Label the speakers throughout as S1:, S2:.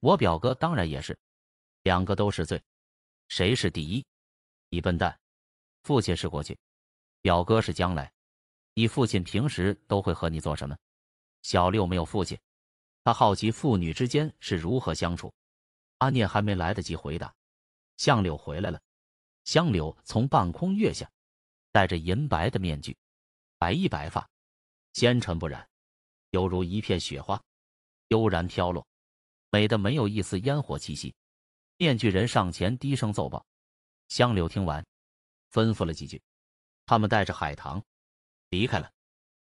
S1: 我表哥当然也是，两个都是罪，谁是第一？你笨蛋！父亲是过去，表哥是将来。你父亲平时都会和你做什么？小六没有父亲，他好奇父女之间是如何相处。阿念还没来得及回答，相柳回来了。相柳从半空跃下，戴着银白的面具，白衣白发，纤尘不染，犹如一片雪花，悠然飘落。美的没有一丝烟火气息。面具人上前低声奏报，香柳听完，吩咐了几句，他们带着海棠离开了。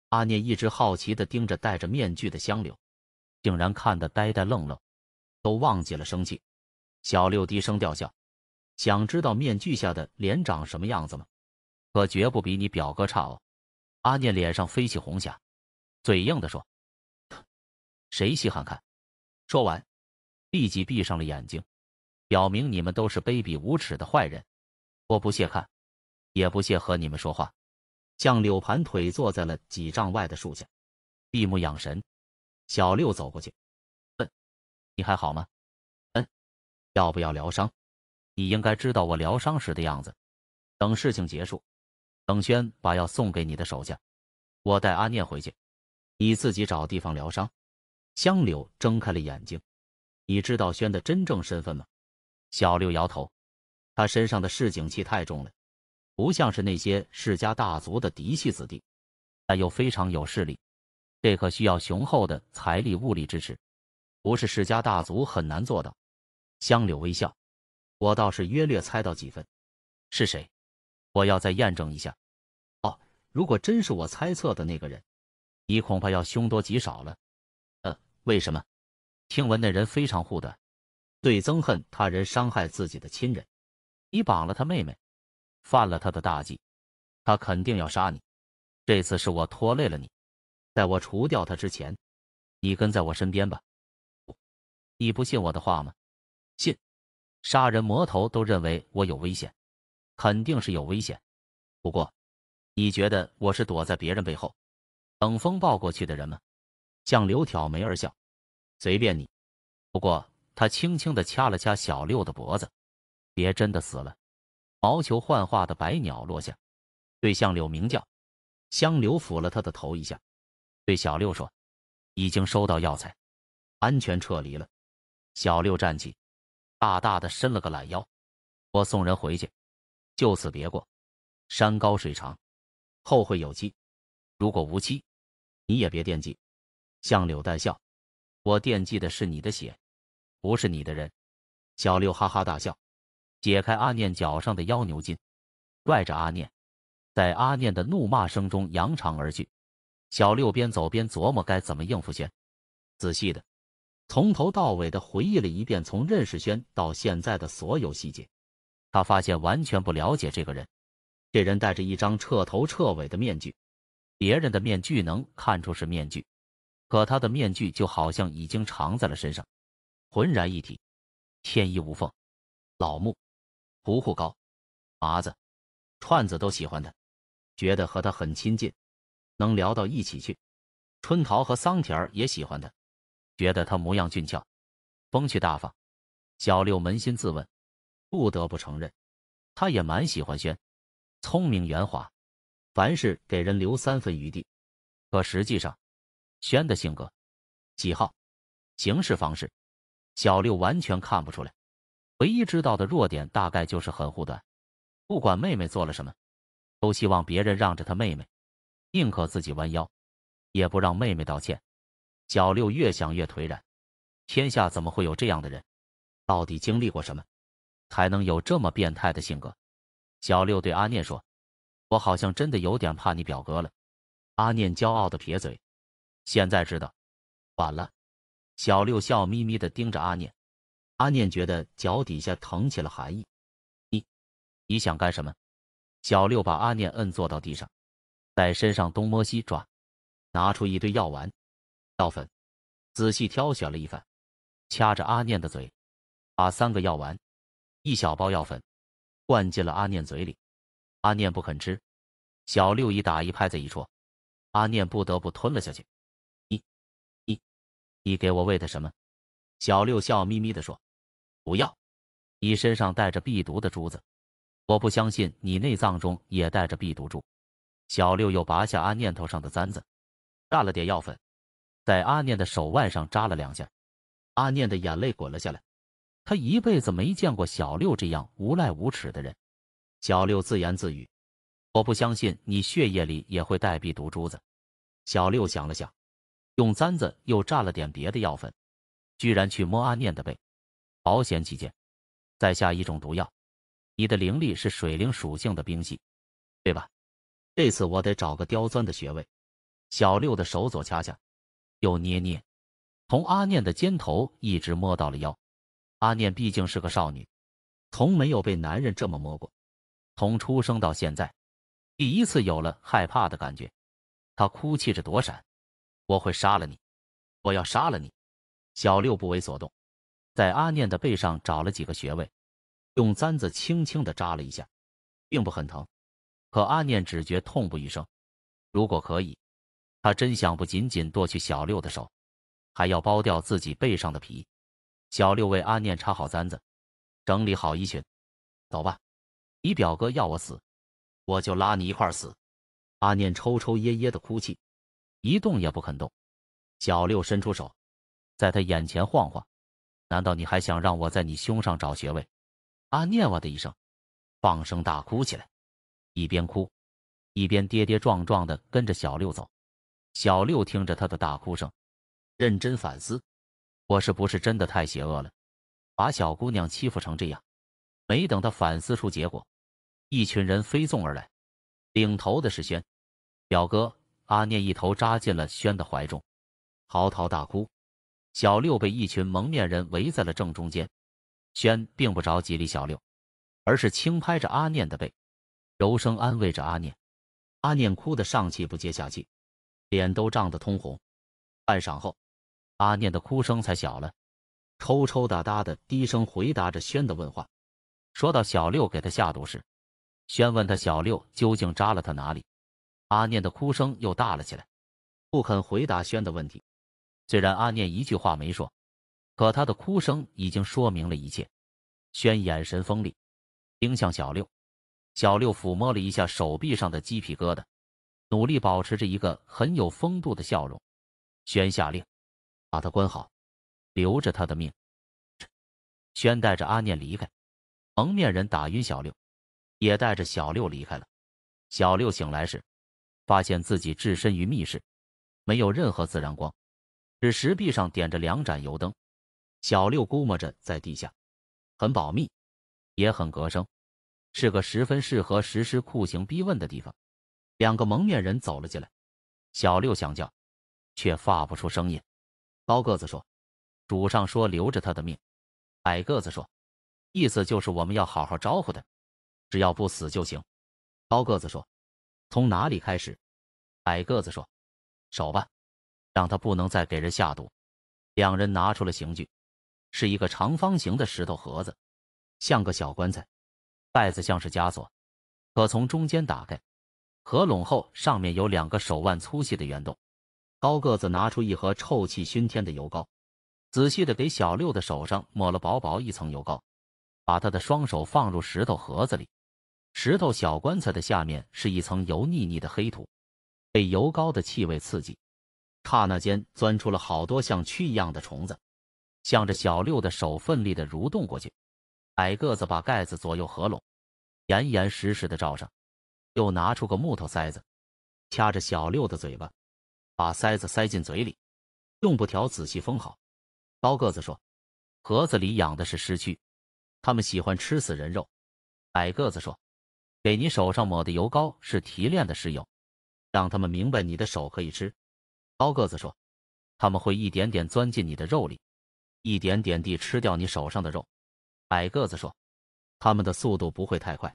S1: 阿念一直好奇的盯着戴着面具的香柳，竟然看得呆呆愣愣，都忘记了生气。小六低声调笑：“想知道面具下的脸长什么样子吗？可绝不比你表哥差哦。”阿念脸上飞起红霞，嘴硬的说：“谁稀罕看？”说完。立即闭上了眼睛，表明你们都是卑鄙无耻的坏人，我不屑看，也不屑和你们说话。将柳盘腿坐在了几丈外的树下，闭目养神。小六走过去，问：“你还好吗？”“嗯。”“要不要疗伤？”“你应该知道我疗伤时的样子。”“等事情结束，冷轩把药送给你的手下，我带阿念回去，你自己找地方疗伤。”香柳睁开了眼睛。你知道轩的真正身份吗？小六摇头，他身上的市井气太重了，不像是那些世家大族的嫡系子弟，但又非常有势力，这可需要雄厚的财力物力支持，不是世家大族很难做到。香柳微笑，我倒是约略猜到几分，是谁？我要再验证一下。哦，如果真是我猜测的那个人，你恐怕要凶多吉少了。呃，为什么？听闻那人非常护短，最憎恨他人伤害自己的亲人。你绑了他妹妹，犯了他的大忌，他肯定要杀你。这次是我拖累了你，在我除掉他之前，你跟在我身边吧。你不信我的话吗？信。杀人魔头都认为我有危险，肯定是有危险。不过，你觉得我是躲在别人背后，等风暴过去的人吗？向刘挑眉而笑。随便你，不过他轻轻地掐了掐小六的脖子，别真的死了。毛球幻化的白鸟落下，对向柳鸣叫。相柳抚了他的头一下，对小六说：“已经收到药材，安全撤离了。”小六站起，大大的伸了个懒腰。我送人回去，就此别过。山高水长，后会有期。如果无期，你也别惦记。向柳淡笑。我惦记的是你的血，不是你的人。小六哈哈大笑，解开阿念脚上的腰牛筋，拽着阿念，在阿念的怒骂声中扬长而去。小六边走边琢磨该怎么应付轩，仔细的从头到尾的回忆了一遍从认识轩到现在的所有细节，他发现完全不了解这个人，这人戴着一张彻头彻尾的面具，别人的面具能看出是面具。可他的面具就好像已经藏在了身上，浑然一体，天衣无缝。老木、胡胡高、麻子、串子都喜欢他，觉得和他很亲近，能聊到一起去。春桃和桑田儿也喜欢他，觉得他模样俊俏，风趣大方。小六扪心自问，不得不承认，他也蛮喜欢轩，聪明圆滑，凡事给人留三分余地。可实际上，轩的性格、喜好、行事方式，小六完全看不出来。唯一知道的弱点，大概就是很护短。不管妹妹做了什么，都希望别人让着他妹妹，宁可自己弯腰，也不让妹妹道歉。小六越想越颓然，天下怎么会有这样的人？到底经历过什么，才能有这么变态的性格？小六对阿念说：“我好像真的有点怕你表哥了。”阿念骄傲的撇嘴。现在知道，晚了。小六笑眯眯地盯着阿念，阿念觉得脚底下腾起了寒意。你，你想干什么？小六把阿念摁坐到地上，在身上东摸西抓，拿出一堆药丸、药粉，仔细挑选了一番，掐着阿念的嘴，把三个药丸、一小包药粉灌进了阿念嘴里。阿念不肯吃，小六一打一拍子一戳，阿念不得不吞了下去。你给我喂的什么？小六笑眯眯地说：“不要，你身上带着避毒的珠子，我不相信你内脏中也带着避毒珠。”小六又拔下阿念头上的簪子，蘸了点药粉，在阿念的手腕上扎了两下。阿念的眼泪滚了下来，他一辈子没见过小六这样无赖无耻的人。小六自言自语：“我不相信你血液里也会带避毒珠子。”小六想了想。用簪子又蘸了点别的药粉，居然去摸阿念的背。保险起见，再下一种毒药。你的灵力是水灵属性的冰系，对吧？这次我得找个刁钻的穴位。小六的手左掐掐，右捏捏，从阿念的肩头一直摸到了腰。阿念毕竟是个少女，从没有被男人这么摸过，从出生到现在，第一次有了害怕的感觉。她哭泣着躲闪。我会杀了你！我要杀了你！小六不为所动，在阿念的背上找了几个穴位，用簪子轻轻的扎了一下，并不很疼，可阿念只觉痛不欲生。如果可以，他真想不仅仅剁去小六的手，还要剥掉自己背上的皮。小六为阿念插好簪子，整理好衣裙，走吧。你表哥要我死，我就拉你一块死。阿念抽抽噎噎的哭泣。一动也不肯动，小六伸出手，在他眼前晃晃。难道你还想让我在你胸上找穴位？阿念哇的一声，放声大哭起来，一边哭，一边跌跌撞撞的跟着小六走。小六听着他的大哭声，认真反思：我是不是真的太邪恶了，把小姑娘欺负成这样？没等他反思出结果，一群人飞纵而来，领头的是轩表哥。阿念一头扎进了轩的怀中，嚎啕大哭。小六被一群蒙面人围在了正中间，轩并不着急理小六，而是轻拍着阿念的背，柔声安慰着阿念。阿念哭得上气不接下气，脸都涨得通红。半晌后，阿念的哭声才小了，抽抽搭搭的低声回答着轩的问话。说到小六给他下毒时，轩问他小六究竟扎了他哪里。阿念的哭声又大了起来，不肯回答轩的问题。虽然阿念一句话没说，可他的哭声已经说明了一切。轩眼神锋利，盯向小六。小六抚摸了一下手臂上的鸡皮疙瘩，努力保持着一个很有风度的笑容。轩下令把他关好，留着他的命。轩带着阿念离开，蒙面人打晕小六，也带着小六离开了。小六醒来时。发现自己置身于密室，没有任何自然光，只石壁上点着两盏油灯。小六估摸着在地下，很保密，也很隔声，是个十分适合实施酷刑逼问的地方。两个蒙面人走了进来，小六想叫，却发不出声音。高个子说：“主上说留着他的命。”矮个子说：“意思就是我们要好好招呼他，只要不死就行。”高个子说。从哪里开始？矮个子说：“手吧，让他不能再给人下毒。”两人拿出了刑具，是一个长方形的石头盒子，像个小棺材，盖子像是枷锁，可从中间打开。合拢后上面有两个手腕粗细的圆洞。高个子拿出一盒臭气熏天的油膏，仔细的给小六的手上抹了薄薄一层油膏，把他的双手放入石头盒子里。石头小棺材的下面是一层油腻腻的黑土，被油膏的气味刺激，刹那间钻出了好多像蛆一样的虫子，向着小六的手奋力的蠕动过去。矮个子把盖子左右合拢，严严实实的罩上，又拿出个木头塞子，掐着小六的嘴巴，把塞子塞进嘴里，用布条仔细封好。高个子说：“盒子里养的是尸蛆，他们喜欢吃死人肉。”矮个子说。给你手上抹的油膏是提炼的石油，让他们明白你的手可以吃。高个子说：“他们会一点点钻进你的肉里，一点点地吃掉你手上的肉。”矮个子说：“他们的速度不会太快，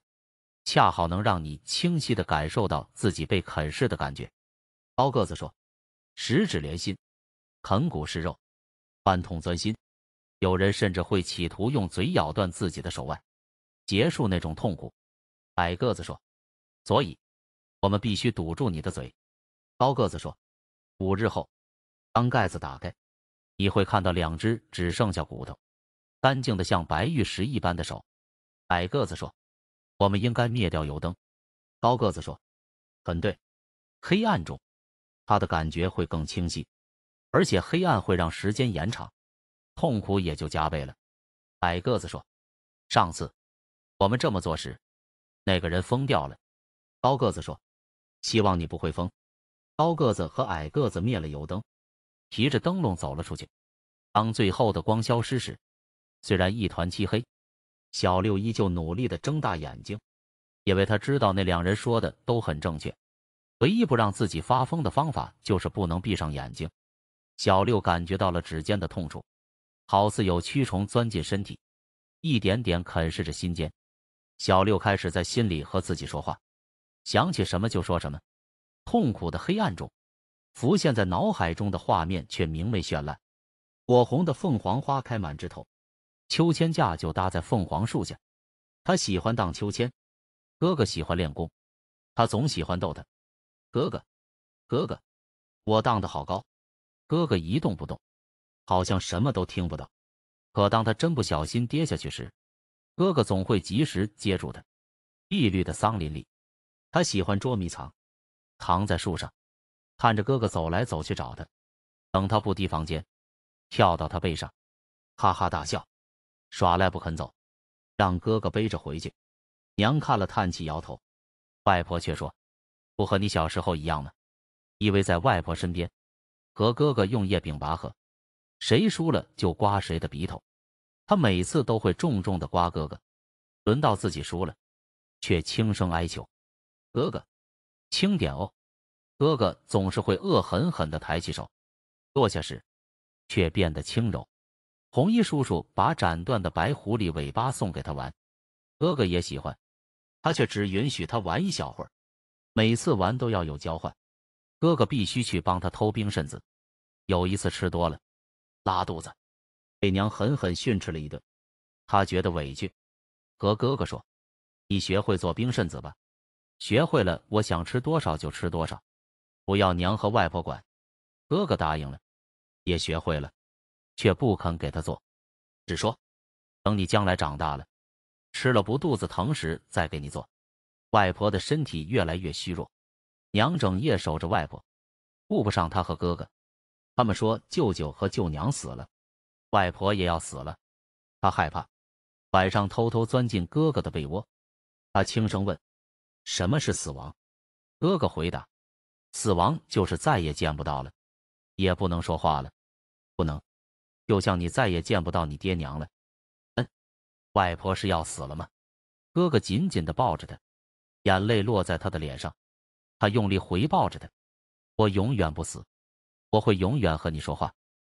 S1: 恰好能让你清晰地感受到自己被啃噬的感觉。”高个子说：“十指连心，啃骨是肉，万痛钻心。有人甚至会企图用嘴咬断自己的手腕，结束那种痛苦。”矮个子说：“所以，我们必须堵住你的嘴。”高个子说：“五日后，当盖子打开，你会看到两只只剩下骨头、干净的像白玉石一般的手。”矮个子说：“我们应该灭掉油灯。”高个子说：“很对，黑暗中，他的感觉会更清晰，而且黑暗会让时间延长，痛苦也就加倍了。”矮个子说：“上次我们这么做时。”那个人疯掉了，高个子说：“希望你不会疯。”高个子和矮个子灭了油灯，提着灯笼走了出去。当最后的光消失时，虽然一团漆黑，小六依旧努力地睁大眼睛，因为他知道那两人说的都很正确。唯一不让自己发疯的方法就是不能闭上眼睛。小六感觉到了指尖的痛楚，好似有蛆虫钻进身体，一点点啃噬着心尖。小六开始在心里和自己说话，想起什么就说什么。痛苦的黑暗中，浮现在脑海中的画面却明媚绚烂，火红的凤凰花开满枝头，秋千架就搭在凤凰树下。他喜欢荡秋千，哥哥喜欢练功，他总喜欢逗他。哥哥，哥哥，我荡得好高，哥哥一动不动，好像什么都听不到。可当他真不小心跌下去时，哥哥总会及时接住他。碧绿的桑林里，他喜欢捉迷藏，藏在树上，看着哥哥走来走去找他，等他不提房间，跳到他背上，哈哈大笑，耍赖不肯走，让哥哥背着回去。娘看了叹气摇头，外婆却说：“不和你小时候一样吗？依偎在外婆身边，和哥哥用叶柄拔河，谁输了就刮谁的鼻头。”他每次都会重重的刮哥哥，轮到自己输了，却轻声哀求：“哥哥，轻点哦。”哥哥总是会恶狠狠地抬起手，落下时却变得轻柔。红衣叔叔把斩断的白狐狸尾巴送给他玩，哥哥也喜欢，他却只允许他玩一小会儿，每次玩都要有交换，哥哥必须去帮他偷冰参子。有一次吃多了，拉肚子。被娘狠狠训斥了一顿，他觉得委屈，和哥哥说：“你学会做冰肾子吧，学会了我想吃多少就吃多少，不要娘和外婆管。”哥哥答应了，也学会了，却不肯给他做，只说：“等你将来长大了，吃了不肚子疼时再给你做。”外婆的身体越来越虚弱，娘整夜守着外婆，顾不上他和哥哥。他们说舅舅和舅娘死了。外婆也要死了，他害怕，晚上偷偷钻进哥哥的被窝。他轻声问：“什么是死亡？”哥哥回答：“死亡就是再也见不到了，也不能说话了，不能。就像你再也见不到你爹娘了。”嗯，外婆是要死了吗？哥哥紧紧地抱着他，眼泪落在他的脸上，他用力回抱着他：“我永远不死，我会永远和你说话。”